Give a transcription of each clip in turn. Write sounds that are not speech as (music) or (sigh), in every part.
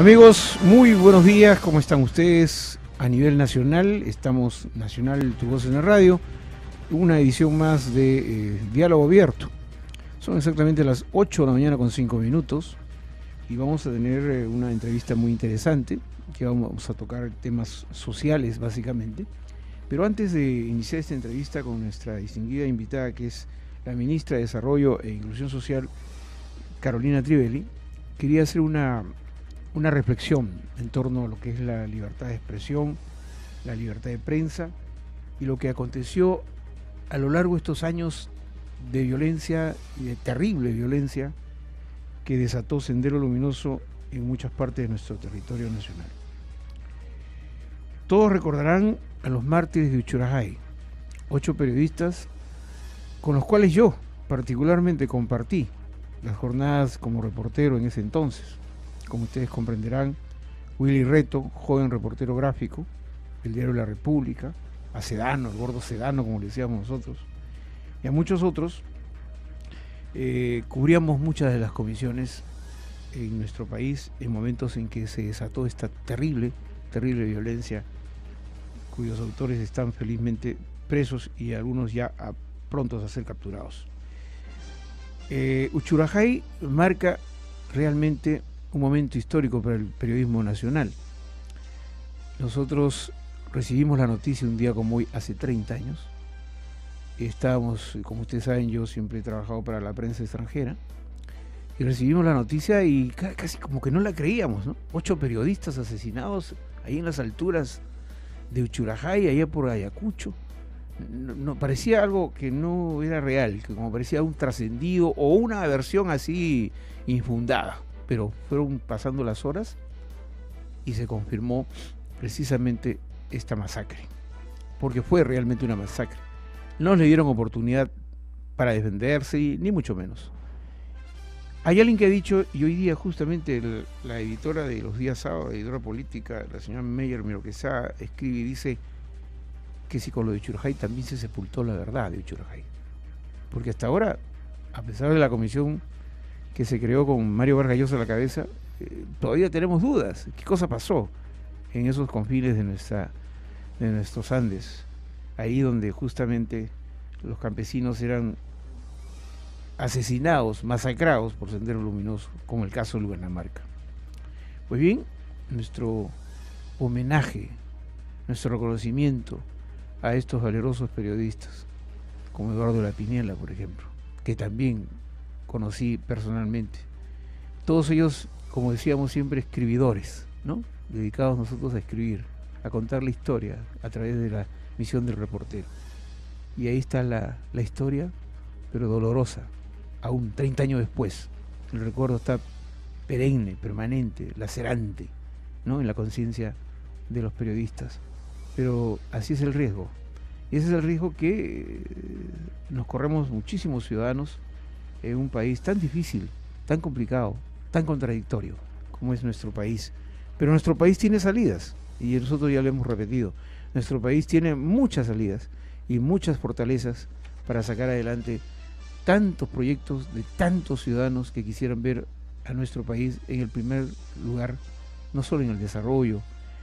Amigos, muy buenos días, ¿cómo están ustedes? A nivel nacional, estamos Nacional Tu Voz en la Radio, una edición más de eh, Diálogo Abierto. Son exactamente las 8 de la mañana con 5 minutos y vamos a tener eh, una entrevista muy interesante que vamos a tocar temas sociales básicamente. Pero antes de iniciar esta entrevista con nuestra distinguida invitada que es la ministra de Desarrollo e Inclusión Social, Carolina Trivelli, quería hacer una una reflexión en torno a lo que es la libertad de expresión, la libertad de prensa y lo que aconteció a lo largo de estos años de violencia y de terrible violencia que desató Sendero Luminoso en muchas partes de nuestro territorio nacional. Todos recordarán a los mártires de Uchurajay, ocho periodistas con los cuales yo particularmente compartí las jornadas como reportero en ese entonces como ustedes comprenderán, Willy Reto, joven reportero gráfico del diario La República, a Sedano, el gordo Sedano, como le decíamos nosotros, y a muchos otros, eh, cubríamos muchas de las comisiones en nuestro país en momentos en que se desató esta terrible, terrible violencia, cuyos autores están felizmente presos y algunos ya a, ah, prontos a ser capturados. Eh, Uchurajay marca realmente un momento histórico para el periodismo nacional. Nosotros recibimos la noticia un día como hoy, hace 30 años. Estábamos, como ustedes saben, yo siempre he trabajado para la prensa extranjera. Y recibimos la noticia y casi como que no la creíamos, Ocho periodistas asesinados ahí en las alturas de Uchurajay, allá por Ayacucho. parecía algo que no era real, que como parecía un trascendido o una versión así infundada pero fueron pasando las horas y se confirmó precisamente esta masacre, porque fue realmente una masacre. No le dieron oportunidad para defenderse, ni mucho menos. Hay alguien que ha dicho, y hoy día justamente la editora de los días sábados, editora política, la señora Meyer Miroquezá, escribe y dice que si con lo de Churjay también se sepultó la verdad de Churjay. Porque hasta ahora, a pesar de la comisión que se creó con Mario Vargas a la cabeza, eh, todavía tenemos dudas. ¿Qué cosa pasó en esos confines de, nuestra, de nuestros Andes? Ahí donde justamente los campesinos eran asesinados, masacrados por Sendero Luminoso, como el caso de marca Pues bien, nuestro homenaje, nuestro reconocimiento a estos valerosos periodistas, como Eduardo La Lapiniela, por ejemplo, que también conocí personalmente. Todos ellos, como decíamos siempre, escribidores, ¿no? Dedicados nosotros a escribir, a contar la historia a través de la misión del reportero. Y ahí está la, historia, pero dolorosa, aún 30 años después. El recuerdo está perenne, permanente, lacerante, ¿no? En la conciencia de los periodistas. Pero así es el riesgo. Y ese es el riesgo que eh, nos corremos muchísimos ciudadanos en un país tan difícil, tan complicado, tan contradictorio como es nuestro país. Pero nuestro país tiene salidas, y nosotros ya lo hemos repetido. Nuestro país tiene muchas salidas y muchas fortalezas para sacar adelante tantos proyectos de tantos ciudadanos que quisieran ver a nuestro país en el primer lugar, no solo en el desarrollo,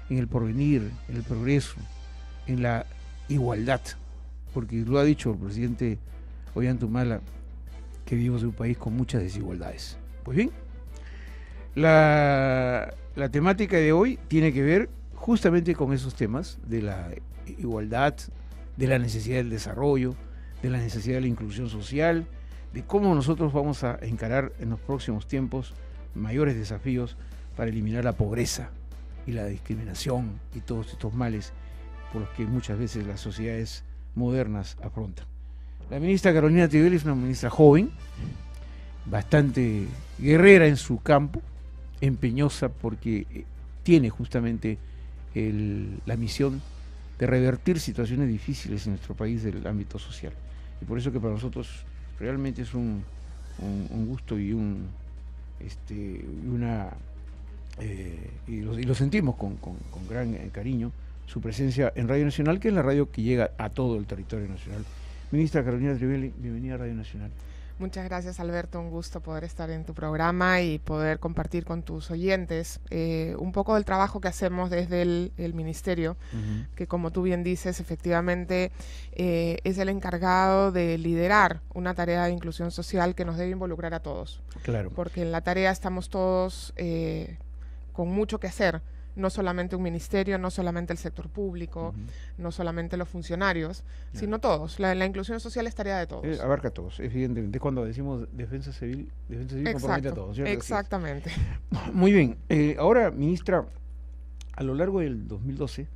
en el porvenir, en el progreso, en la igualdad, porque lo ha dicho el presidente Ollantumala, que vivimos en un país con muchas desigualdades. Pues bien, la, la temática de hoy tiene que ver justamente con esos temas de la igualdad, de la necesidad del desarrollo, de la necesidad de la inclusión social, de cómo nosotros vamos a encarar en los próximos tiempos mayores desafíos para eliminar la pobreza y la discriminación y todos estos males por los que muchas veces las sociedades modernas afrontan. La ministra Carolina Tibel es una ministra joven, bastante guerrera en su campo, empeñosa porque eh, tiene justamente la misión de revertir situaciones difíciles en nuestro país del ámbito social. Y por eso que para nosotros realmente es un, gusto y este, una eh, y, lo, sentimos con, con gran eh, cariño su presencia en Radio Nacional, que es la radio que llega a todo el territorio nacional Ministra Carolina Trivelli, bienvenida a Radio Nacional. Muchas gracias Alberto, un gusto poder estar en tu programa y poder compartir con tus oyentes eh, un poco del trabajo que hacemos desde el, Ministerio, que como tú bien dices, efectivamente eh, es el encargado de liderar una tarea de inclusión social que nos debe involucrar a todos. Claro. Porque en la tarea estamos todos eh, con mucho que hacer no solamente un ministerio, no solamente el sector público, no solamente los funcionarios, sino todos. La, inclusión social estaría de todos. Eh, abarca a todos, evidentemente. Cuando decimos defensa civil, defensa civil compromete a todos. Exactamente. (laughs) Muy bien. Eh, ahora, ministra, a lo largo del 2012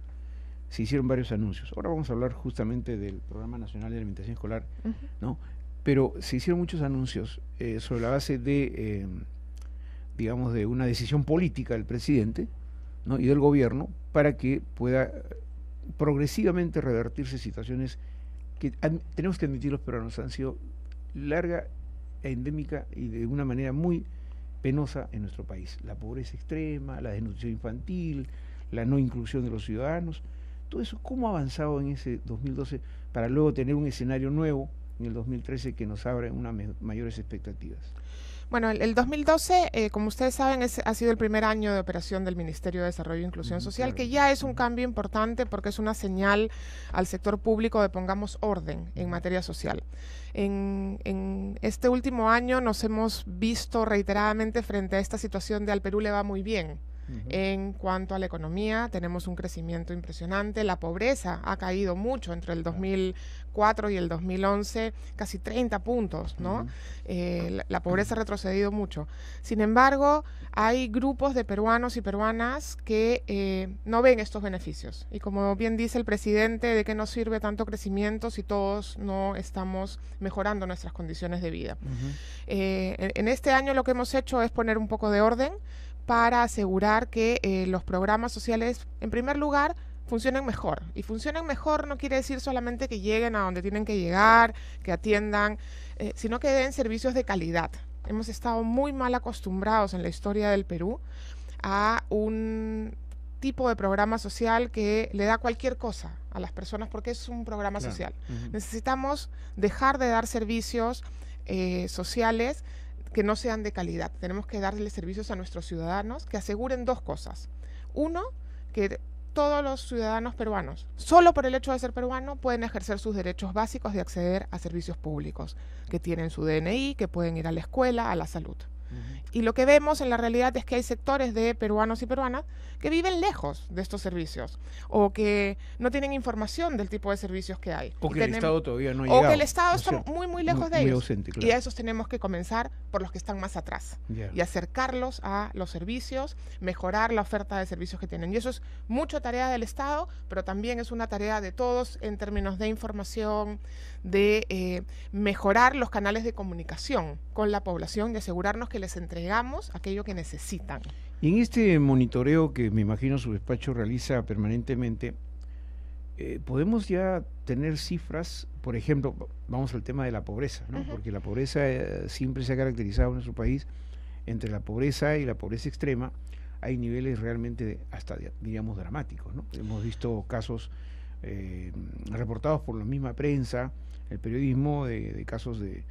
se hicieron varios anuncios. Ahora vamos a hablar justamente del Programa Nacional de Alimentación Escolar, ¿no? Pero se hicieron muchos anuncios eh, sobre la base de, digamos, de una decisión política del presidente, y del gobierno para que pueda progresivamente revertirse situaciones que tenemos que admitirlos, pero nos han sido larga, e endémica y de una manera muy penosa en nuestro país. La pobreza extrema, la desnutrición infantil, la no inclusión de los ciudadanos, todo eso, ¿cómo ha avanzado en ese 2012 para luego tener un escenario nuevo en el 2013 que nos abra unas mayores expectativas? Bueno, el, 2012, eh, como ustedes saben, ha sido el primer año de operación del Ministerio de Desarrollo e Inclusión Social, que ya es un cambio importante porque es una señal al sector público de pongamos orden en materia social. En, en este último año nos hemos visto reiteradamente frente a esta situación de al Perú le va muy bien en cuanto a la economía. Tenemos un crecimiento impresionante. La pobreza ha caído mucho entre el 2004 y el 2011, casi 30 puntos, eh, la, pobreza ha retrocedido mucho. Sin embargo, hay grupos de peruanos y peruanas que eh, no ven estos beneficios. Y como bien dice el presidente, ¿de qué nos sirve tanto crecimiento si todos no estamos mejorando nuestras condiciones de vida? Eh, en este año lo que hemos hecho es poner un poco de orden para asegurar que eh, los programas sociales, en primer lugar, funcionen mejor. Y funcionen mejor no quiere decir solamente que lleguen a donde tienen que llegar, que atiendan, eh, sino que den servicios de calidad. Hemos estado muy mal acostumbrados en la historia del Perú a un tipo de programa social que le da cualquier cosa a las personas porque es un programa social. Necesitamos dejar de dar servicios eh, sociales que no sean de calidad. Tenemos que darle servicios a nuestros ciudadanos que aseguren dos cosas. Uno, que todos los ciudadanos peruanos, solo por el hecho de ser peruano, pueden ejercer sus derechos básicos de acceder a servicios públicos, que tienen su DNI, que pueden ir a la escuela, a la salud. Y lo que vemos en la realidad es que hay sectores de peruanos y peruanas que viven lejos de estos servicios o que no tienen información del tipo de servicios que hay. O que el Estado todavía no ha O que el Estado está muy, muy lejos de ellos. Y a esos tenemos que comenzar por los que están más atrás y acercarlos a los servicios, mejorar la oferta de servicios que tienen. Y eso es mucho tarea del Estado, pero también es una tarea de todos en términos de información, de eh, mejorar los canales de comunicación con la población y asegurarnos que les entregamos aquello que necesitan. Y en este monitoreo que me imagino su despacho realiza permanentemente, eh, ¿podemos ya tener cifras? Por ejemplo, vamos al tema de la pobreza, porque la pobreza eh, siempre se ha caracterizado en nuestro país entre la pobreza y la pobreza extrema hay niveles realmente hasta diríamos dramáticos. Hemos visto casos reportados por la misma prensa el periodismo de, casos de,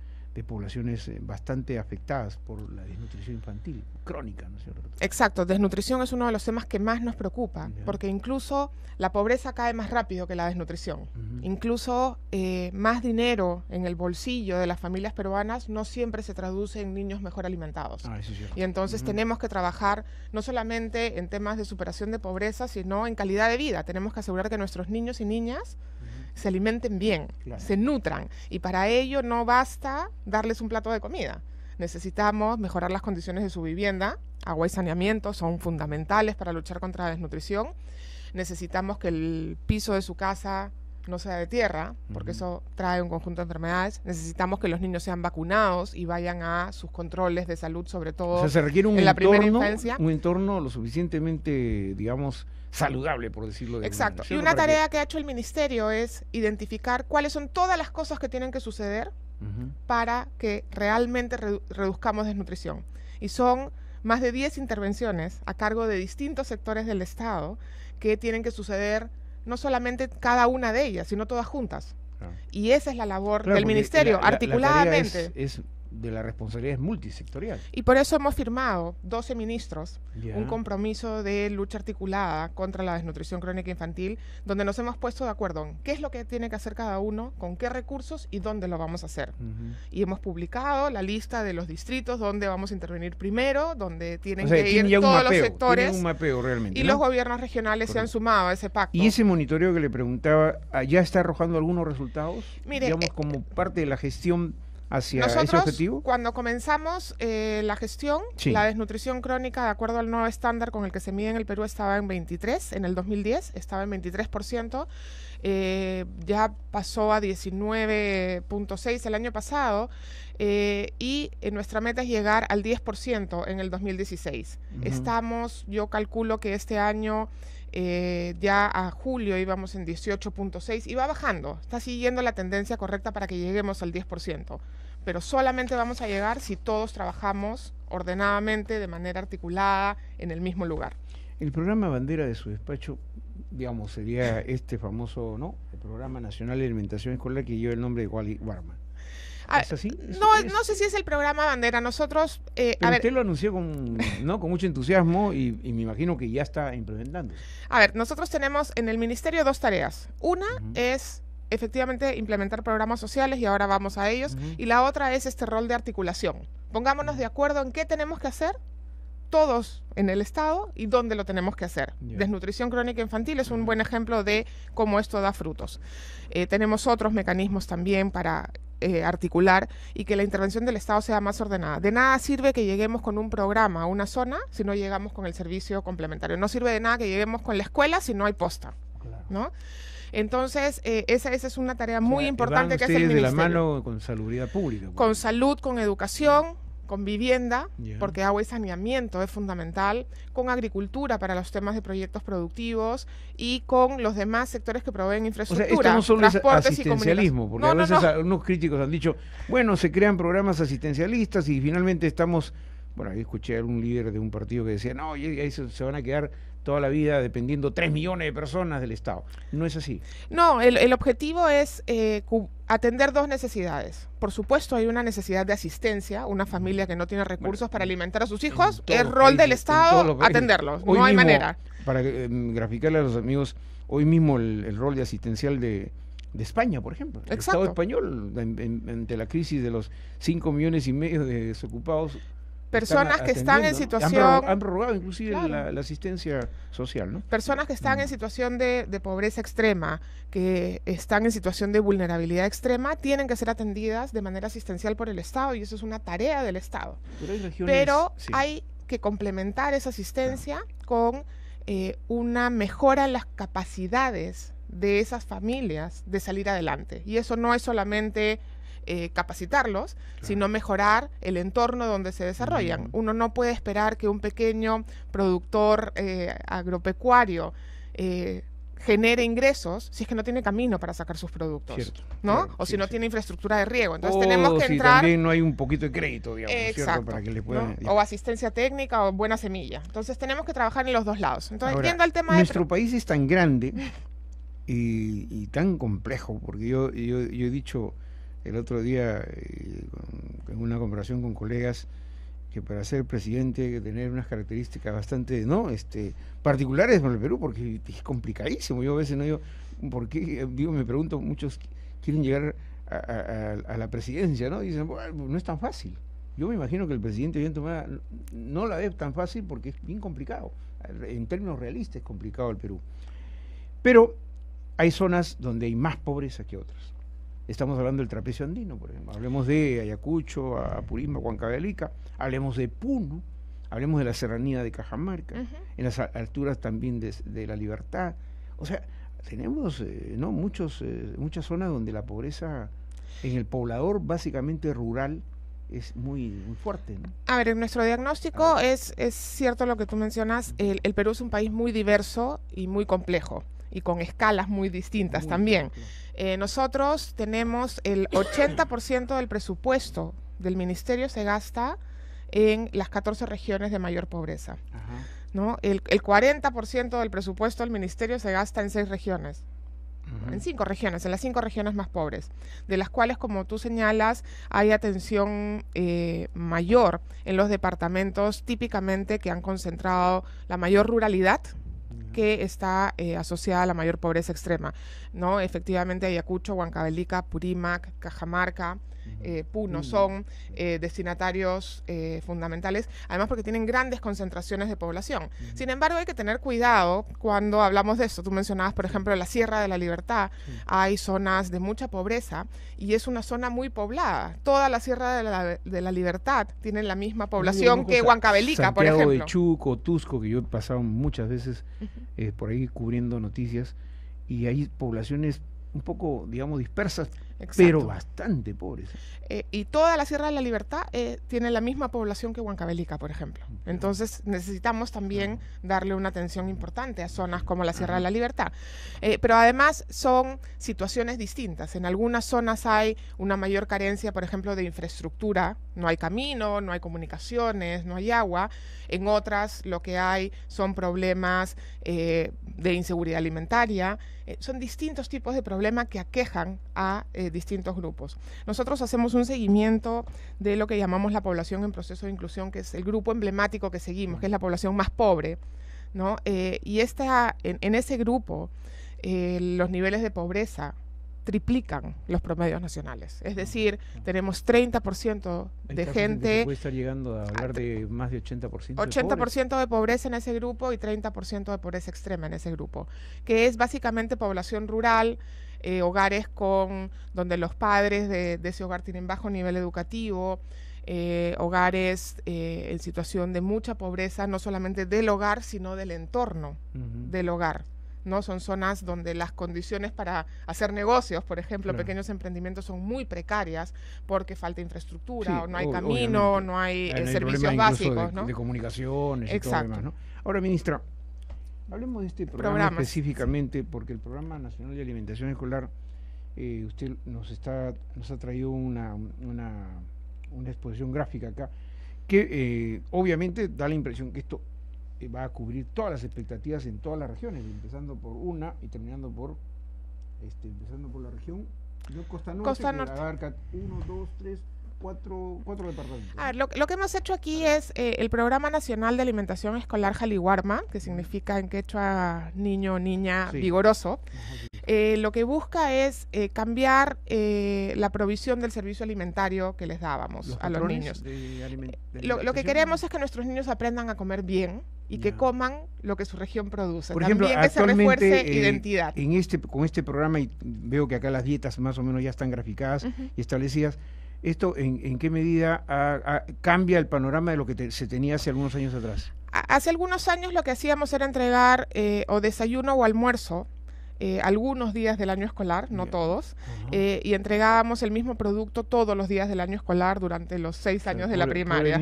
poblaciones eh, bastante afectadas por la desnutrición infantil, crónica, ¿no es cierto? Exacto, desnutrición es uno de los temas que más nos preocupa, porque incluso la pobreza cae más rápido que la desnutrición. Incluso eh, más dinero en el bolsillo de las familias peruanas no siempre se traduce en niños mejor alimentados. Ah, y entonces tenemos que trabajar no solamente en temas de superación de pobreza, sino en calidad de vida. Tenemos que asegurar que nuestros niños y niñas se alimenten bien, se nutran. Y para ello no basta darles un plato de comida. Necesitamos mejorar las condiciones de su vivienda. Agua y saneamiento son fundamentales para luchar contra la desnutrición. Necesitamos que el piso de su casa no sea de tierra, porque eso trae un conjunto de enfermedades. Necesitamos que los niños sean vacunados y vayan a sus controles de salud, sobre todo se requiere en la primera infancia. Un entorno lo suficientemente, digamos, saludable, por decirlo de Exacto. Y una tarea que... ha hecho el ministerio es identificar cuáles son todas las cosas que tienen que suceder para que realmente reduzcamos desnutrición. Y son más de 10 intervenciones a cargo de distintos sectores del Estado que tienen que suceder no solamente cada una de ellas, sino todas juntas. Y esa es la labor del ministerio, articuladamente. es de la responsabilidad es multisectorial. Y por eso hemos firmado 12 ministros un compromiso de lucha articulada contra la desnutrición crónica infantil, donde nos hemos puesto de acuerdo en qué es lo que tiene que hacer cada uno, con qué recursos y dónde lo vamos a hacer. Y hemos publicado la lista de los distritos donde vamos a intervenir primero, donde tienen que ir todos los sectores. y los gobiernos regionales se han sumado a ese pacto. Y ese monitoreo que le preguntaba, ah, ¿ya está arrojando algunos resultados? digamos, eh, como parte de la gestión hacia Nosotros, ese objetivo? Cuando comenzamos eh, la gestión, la desnutrición crónica, de acuerdo al nuevo estándar con el que se mide en el Perú, estaba en 23, en el 2010 estaba en 23%, eh, ya pasó a 19.6 el año pasado, eh, y nuestra meta es llegar al 10% en el 2016. Estamos, yo calculo que este año... Eh, ya a julio íbamos en 18.6 y va bajando, está siguiendo la tendencia correcta para que lleguemos al 10%, pero solamente vamos a llegar si todos trabajamos ordenadamente, de manera articulada, en el mismo lugar. El programa bandera de su despacho, digamos, sería este famoso, ¿no? El Programa Nacional de Alimentación Escolar que lleva el nombre de Wally Warman Ah, no, no sé si es el programa bandera. Nosotros. Eh, usted lo anunció con, ¿no? con mucho entusiasmo y, me imagino que ya está implementando. A ver, nosotros tenemos en el ministerio dos tareas. Una es efectivamente implementar programas sociales y ahora vamos a ellos. Y la otra es este rol de articulación. Pongámonos de acuerdo en qué tenemos que hacer todos en el Estado y dónde lo tenemos que hacer. Desnutrición crónica infantil es un buen ejemplo de cómo esto da frutos. Eh, tenemos otros mecanismos también para eh, articular y que la intervención del Estado sea más ordenada. De nada sirve que lleguemos con un programa a una zona si no llegamos con el servicio complementario. No sirve de nada que lleguemos con la escuela si no hay posta, ¿no? Entonces, eh, esa, es una tarea muy importante que hace el Ministerio. de la mano con salud pública. Pues. Con salud, con educación, con vivienda, porque agua y saneamiento es fundamental, con agricultura para los temas de proyectos productivos y con los demás sectores que proveen infraestructura, o sea, esto no solo es asistencialismo, porque a veces unos críticos han dicho, bueno, se crean programas asistencialistas y finalmente estamos, bueno, ahí escuché a un líder de un partido que decía, no, y ahí se van a quedar toda la vida dependiendo tres millones de personas del Estado. No es así. No, el, objetivo es eh, atender dos necesidades. Por supuesto, hay una necesidad de asistencia, una familia que no tiene recursos para alimentar a sus hijos, es rol del Estado atenderlos, no hay manera. Para eh, graficarle a los amigos, hoy mismo el, rol de asistencial de, España, por ejemplo. El Estado español, ante la crisis de los 5 millones y medio de desocupados, personas que están en situación... Han, prorrogado inclusive la, asistencia social, ¿no? Personas que están en situación de, pobreza extrema, que están en situación de vulnerabilidad extrema, tienen que ser atendidas de manera asistencial por el Estado y eso es una tarea del Estado. Pero hay, que complementar esa asistencia con eh, una mejora en las capacidades de esas familias de salir adelante. Y eso no es solamente eh, capacitarlos, sino mejorar el entorno donde se desarrollan. Mm. Uno no puede esperar que un pequeño productor eh, agropecuario eh, genere ingresos si es que no tiene camino para sacar sus productos, ¿no? o si no tiene infraestructura de riego. Entonces oh, tenemos que si entrar... también no hay un poquito de crédito, digamos, para que le puedan... O asistencia técnica o buena semilla. Entonces tenemos que trabajar en los dos lados. Entonces entiendo el tema nuestro de... país es tan grande (laughs) y, tan complejo, porque yo he dicho el otro día eh, en una conversación con colegas que para ser presidente hay que tener unas características bastante no este particulares para el Perú porque es complicadísimo yo a veces no digo por qué digo me pregunto muchos quieren llegar a, la presidencia no dicen pues no es tan fácil yo me imagino que el presidente bien tomada no la ve tan fácil porque es bien complicado en términos realistas es complicado el Perú pero hay zonas donde hay más pobreza que otras Estamos hablando del trapecio andino, por ejemplo. Hablemos de Ayacucho, Apurímac, Huancavelica, hablemos de Puno, hablemos de la serranía de Cajamarca, en las alturas también de, la libertad. O sea, tenemos eh, no muchos eh, muchas zonas donde la pobreza en el poblador básicamente rural es muy, fuerte. A ver, en nuestro diagnóstico ah. es, es cierto lo que tú mencionas, el Perú es un país muy diverso y muy complejo y con escalas muy distintas también. Eh, nosotros tenemos el 80% del presupuesto del ministerio se gasta en las 14 regiones de mayor pobreza. ¿no? El, 40% del presupuesto del ministerio se gasta en seis regiones. En cinco regiones, en las cinco regiones más pobres, de las cuales, como tú señalas, hay atención eh, mayor en los departamentos típicamente que han concentrado la mayor ruralidad, que está eh, asociada a la mayor pobreza extrema, ¿no? Efectivamente, Ayacucho, Huancavelica, Purímac, Cajamarca, eh, Puno mm. son eh, destinatarios eh, fundamentales, además porque tienen grandes concentraciones de población. Sin embargo, hay que tener cuidado cuando hablamos de esto. Tú mencionabas, por ejemplo, la Sierra de la Libertad. Hay zonas de mucha pobreza y es una zona muy poblada. Toda la Sierra de la, Libertad tiene la misma población que Huancavelica, por ejemplo. de Chuco, Tusco, que yo he pasado muchas veces por ahí cubriendo noticias, y hay poblaciones un poco, digamos, dispersas pero bastante pobres. Eh, y toda la Sierra de la Libertad eh, tiene la misma población que Huancavelica, por ejemplo. Entonces necesitamos también darle una atención importante a zonas como la Sierra de la Libertad. Eh, pero además son situaciones distintas. En algunas zonas hay una mayor carencia, por ejemplo, de infraestructura. No hay camino, no hay comunicaciones, no hay agua. En otras lo que hay son problemas de inseguridad alimentaria. Eh, son distintos tipos de problemas que aquejan a eh, distintos grupos. Nosotros hacemos un seguimiento de lo que llamamos la población en proceso de inclusión, que es el grupo emblemático que seguimos, que es la población más pobre. Eh, y en ese grupo los niveles de pobreza triplican los promedios nacionales. Es mm. decir, tenemos 30% de gente... Puede estar llegando a hablar de más de 80%. 80% de, pobreza en ese grupo y 30% de pobreza extrema en ese grupo, que es básicamente población rural, eh, hogares con donde los padres de, ese hogar tienen bajo nivel educativo, eh, hogares eh, en situación de mucha pobreza, no solamente del hogar, sino del entorno del hogar. ¿no? Son zonas donde las condiciones para hacer negocios, por ejemplo, pequeños emprendimientos son muy precarias porque falta infraestructura, o no hay camino, no hay, eh, servicios básicos, de, de comunicaciones Ahora, ministra, hablemos de este programa específicamente porque el Programa Nacional de Alimentación Escolar eh, usted nos está nos ha traído una, exposición gráfica acá que eh, obviamente da la impresión que esto eh, va a cubrir todas las expectativas en todas las regiones, empezando por una y terminando por este, empezando por la región Costa Norte, Costa Norte. que abarca 2, Cuatro, departamentos. A ver, lo, que hemos hecho aquí es eh, el Programa Nacional de Alimentación Escolar Jaliwarma, que significa en quechua niño niña vigoroso, eh, lo que busca es eh, cambiar eh, la provisión del servicio alimentario que les dábamos a los niños. lo, que queremos es que nuestros niños aprendan a comer bien y que coman lo que su región produce. Por ejemplo, También que se refuerce identidad. En este, con este programa, y veo que acá las dietas más o menos ya están graficadas y establecidas, ¿esto en, qué medida cambia el panorama de lo que se tenía hace algunos años atrás? Hace algunos años lo que hacíamos era entregar o desayuno o almuerzo eh, algunos días del año escolar, no todos, eh, y entregábamos el mismo producto todos los días del año escolar durante los seis años de la primaria.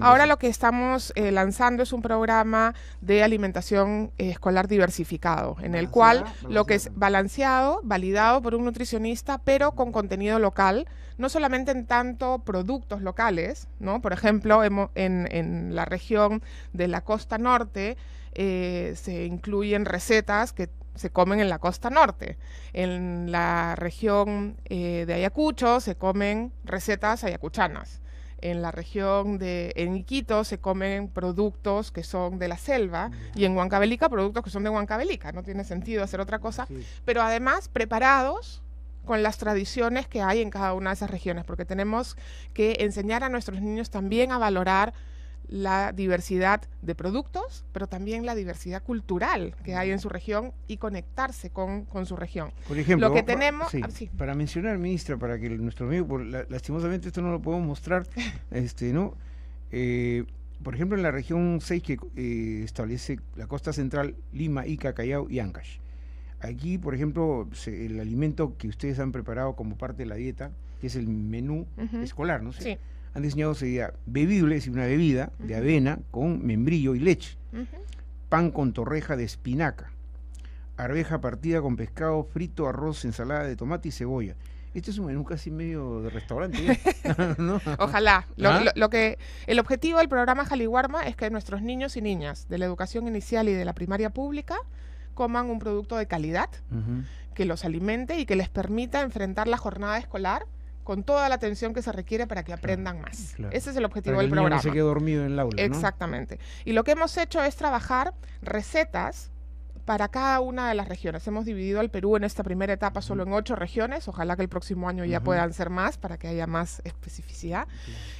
Ahora lo que estamos eh, lanzando es un programa de alimentación escolar diversificado, en el cual lo que es balanceado, validado por un nutricionista, pero con contenido local, no solamente en tanto productos locales, ¿no? Por ejemplo, en, en la región de la costa norte, se incluyen recetas que se comen en la costa norte. En la región eh, de Ayacucho se comen recetas ayacuchanas. En la región de Iquito se comen productos que son de la selva y en Huancavelica productos que son de Huancavelica. No tiene sentido hacer otra cosa, pero además preparados con las tradiciones que hay en cada una de esas regiones, porque tenemos que enseñar a nuestros niños también a valorar la diversidad de productos, pero también la diversidad cultural que hay en su región y conectarse con, su región. Por ejemplo, lo que tenemos... Ah, para mencionar, ministra, para que nuestro amigo, lastimosamente esto no lo podemos mostrar, (laughs) este, ¿no? Eh, por ejemplo, en la región 6 que eh, establece la costa central, Lima, Ica, Callao y Ancash. Aquí, por ejemplo, el alimento que ustedes han preparado como parte de la dieta, que es el menú escolar, ¿no? sé. sí han diseñado sería y una bebida de avena con membrillo y leche, pan con torreja de espinaca, arveja partida con pescado frito, arroz, ensalada de tomate y cebolla. Este es un menú casi medio de restaurante. ¿eh? (laughs) Ojalá. ¿Ah? Lo, que, el objetivo del programa Jaliwarma es que nuestros niños y niñas de la educación inicial y de la primaria pública coman un producto de calidad que los alimente y que les permita enfrentar la jornada escolar con toda la atención que se requiere para que aprendan más. Ese es el objetivo del programa. Niño no se quede dormido en el aula. Exactamente. Y lo que hemos hecho es trabajar recetas para cada una de las regiones. Hemos dividido al Perú en esta primera etapa solo en ocho regiones. Ojalá que el próximo año ya puedan ser más para que haya más especificidad.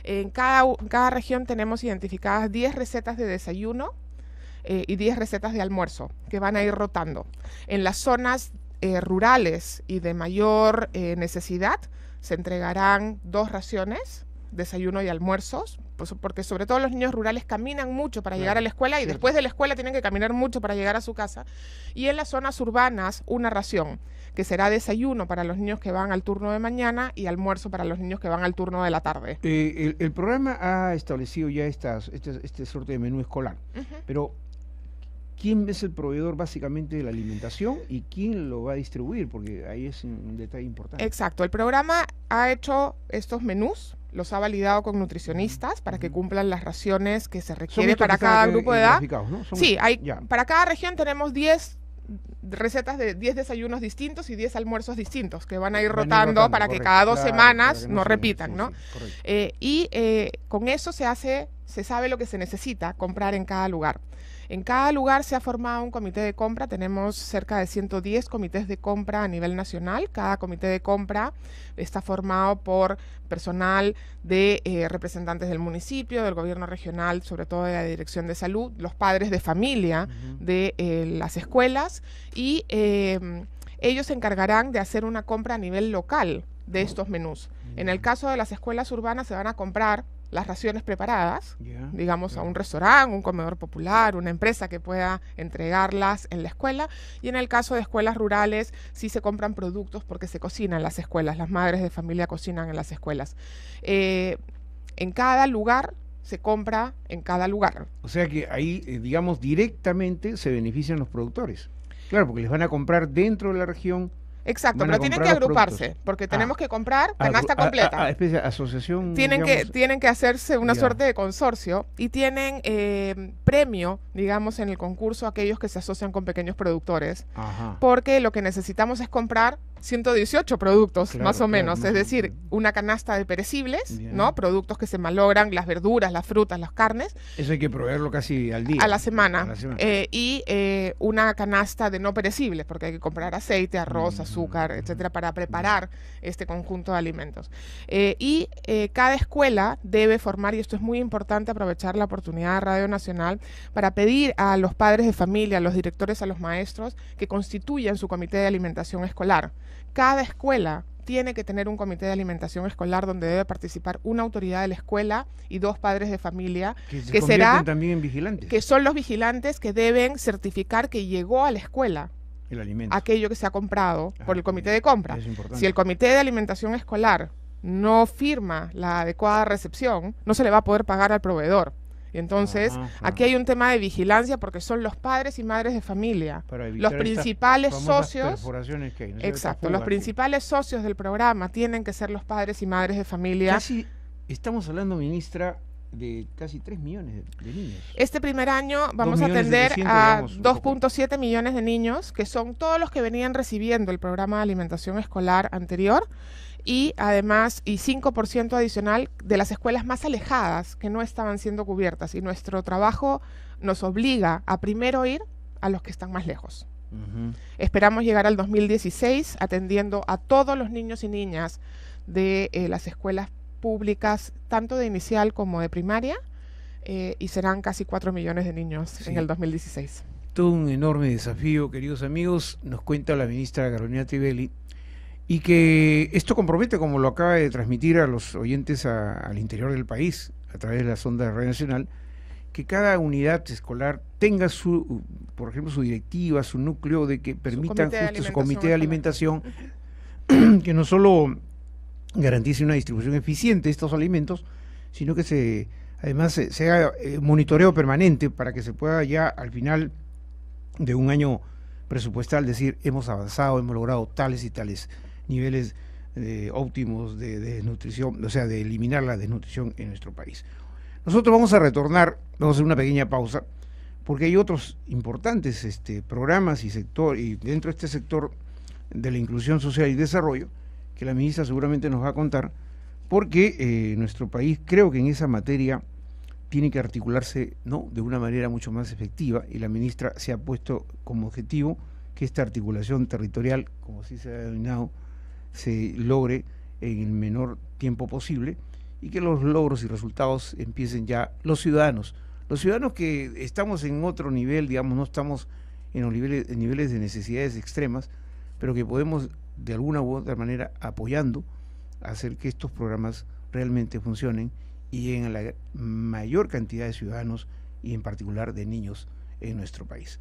En cada, región tenemos identificadas diez recetas de desayuno eh, y diez recetas de almuerzo que van a ir rotando. En las zonas eh, rurales y de mayor eh, necesidad, se entregarán dos raciones, desayuno y almuerzos, pues porque sobre todo los niños rurales caminan mucho para llegar a la escuela y después de la escuela tienen que caminar mucho para llegar a su casa. Y en las zonas urbanas, una ración, que será desayuno para los niños que van al turno de mañana y almuerzo para los niños que van al turno de la tarde. Eh, el, programa ha establecido ya este, sorteo de menú escolar, pero quién es el proveedor básicamente de la alimentación y quién lo va a distribuir, porque ahí es un detalle importante. Exacto, el programa ha hecho estos menús, los ha validado con nutricionistas para que cumplan las raciones que se requieren para cada grupo de edad. Sí, hay, para cada región tenemos 10 recetas de 10 desayunos distintos y 10 almuerzos distintos que van a ir rotando, para que cada dos semanas no, repitan, ¿no? Eh, y eh, con eso se hace, se sabe lo que se necesita comprar en cada lugar. En cada lugar se ha formado un comité de compra. Tenemos cerca de 110 comités de compra a nivel nacional. Cada comité de compra está formado por personal de eh, representantes del municipio, del gobierno regional, sobre todo de la Dirección de Salud, los padres de familia de eh, las escuelas y em, ellos se encargarán de hacer una compra a nivel local de oh. estos menús. En el mm. caso de las escuelas urbanas se van a comprar las raciones preparadas, digamos a un restaurante, un comedor popular, una empresa que pueda entregarlas en la escuela. Y en el caso de escuelas rurales, sí se compran productos porque se cocinan en las escuelas, las madres de familia cocinan en las escuelas. Eh, en cada lugar se compra en cada lugar. O sea que ahí, eh, digamos, directamente se benefician los productores. Claro, porque les van a comprar dentro de la región Exacto, pero tienen que agruparse, porque ah. tenemos que comprar canasta completa. asociación. Tienen que, tienen que hacerse una suerte de consorcio y tienen eh, premio, digamos, en el concurso aquellos que se asocian con pequeños productores, porque lo que necesitamos es comprar 118 productos, más o menos. es decir, una canasta de perecibles, ¿no? Productos que se malogran, las verduras, las frutas, las carnes. Eso hay que proveerlo casi al día. A la semana. Eh, y eh, una canasta de no perecibles, porque hay que comprar aceite, arroz, mm. azúcar, etcétera, para preparar este conjunto de alimentos. Eh, y cada escuela debe formar, y esto es muy importante, aprovechar la oportunidad de Radio Nacional para pedir a los padres de familia, a los directores, a los maestros, que constituyan su comité de alimentación escolar. Cada escuela tiene que tener un comité de alimentación escolar donde debe participar una autoridad de la escuela y dos padres de familia que, será también que son los vigilantes que deben certificar que llegó a la escuela aquello que se ha comprado ah, por el comité de compra. Si el comité de alimentación escolar no firma la adecuada recepción, no se le va a poder pagar al proveedor entonces, aquí hay un tema de vigilancia porque son los padres y madres de familia. Los principales socios. exacto, los principales socios del programa tienen que ser los padres y madres de familia. Casi, estamos hablando, ministra, de casi 3 millones de, niños. Este primer año vamos a atender a 2.7 millones de niños, que son todos los que venían recibiendo el programa de alimentación escolar anterior y además y 5% adicional de las escuelas más alejadas que no estaban siendo cubiertas y nuestro trabajo nos obliga a primero ir a los que están más lejos. Esperamos llegar al 2016 atendiendo a todos los niños y niñas de eh, las escuelas públicas, tanto de inicial como de primaria, eh, y serán casi 4 millones de niños en el 2016. Todo un enorme desafío, queridos amigos, nos cuenta la ministra Carolina Tibelli y que esto compromete, como lo acaba de transmitir a los oyentes al interior del país, a través de la sonda de Radio Nacional, que cada unidad escolar tenga su, por ejemplo, su directiva, su núcleo de que permitan justo su comité de alimentación, (clears throat) que no solo garantice una distribución eficiente de estos alimentos, sino que se además sea se haga eh, monitoreo permanente para que se pueda ya al final de un año presupuestal decir hemos avanzado, hemos logrado tales y tales niveles óptimos de, desnutrición, o sea, de eliminar la desnutrición en nuestro país. Nosotros vamos a retornar, vamos a hacer una pequeña pausa, porque hay otros importantes este, programas y sector, y dentro de este sector de la inclusión social y desarrollo, que la ministra seguramente nos va a contar, porque eh, nuestro país creo que en esa materia tiene que articularse ¿no? de una manera mucho más efectiva y la ministra se ha puesto como objetivo que esta articulación territorial, como sí se ha denominado, se logre en el menor tiempo posible y que los logros y resultados empiecen ya los ciudadanos. Los ciudadanos que estamos en otro nivel, digamos, no estamos en los niveles, de necesidades extremas, pero que podemos de alguna u otra manera apoyando hacer que estos programas realmente funcionen y lleguen a la mayor cantidad de ciudadanos y en particular de niños en nuestro país.